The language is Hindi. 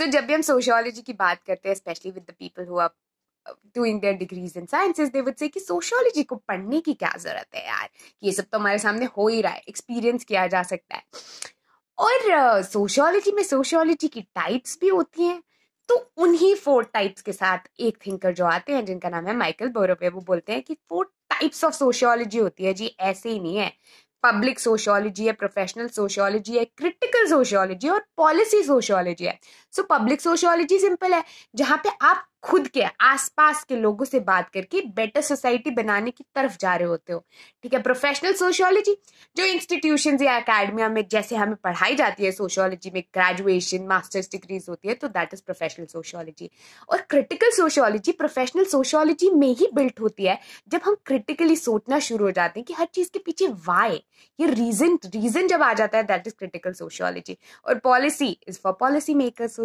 सो जब भी हम सोशियोलॉजी की बात करते हैं specially with the people who are doing their degrees in sciences they would say कि सोशियोलॉजी को पढ़ने की क्या जरूरत है यार ये सब तो हमारे सामने हो ही रहा है एक्सपीरियंस किया जा सकता है और सोशियोलॉजी uh, में सोशियोलॉजी की टाइप्स भी होती हैं तो उन्हीं फोर टाइप्स के साथ एक थिंकर जो आते हैं जिनका नाम है माइकल बोरोपे वो बोलते हैं कि फोर टाइप्स ऑफ सोशियोलॉजी होती है जी ऐसे ही नहीं है पब्लिक सोशियोलॉजी है प्रोफेशनल सोशियोलॉजी है क्रिटिकल सोशियोलॉजी और पॉलिसी सोशियोलॉजी है सो पब्लिक सोशियोलॉजी सिंपल है जहाँ पे आप खुद के आसपास के लोगों से बात करके बेटर सोसाइटी बनाने की तरफ जा रहे होते हो ठीक है प्रोफेशनल सोशियोलॉजी जो इंस्टीट्यूशन या अकेडमिया में जैसे हमें पढ़ाई जाती है सोशियोलॉजी में ग्रेजुएशन मास्टर्स डिग्रीज होती है तो दैट इज प्रोफेशनल सोशियोलॉजी और क्रिटिकल सोशियोलॉजी प्रोफेशनल सोशियोलॉजी में ही बिल्ट होती है जब हम क्रिटिकली सोचना शुरू हो जाते हैं कि हर चीज़ के पीछे वाई ये रीजन रीजन जब आ जाता है दैट इज क्रिटिकल सोशियोलॉजी और policy is for policy makers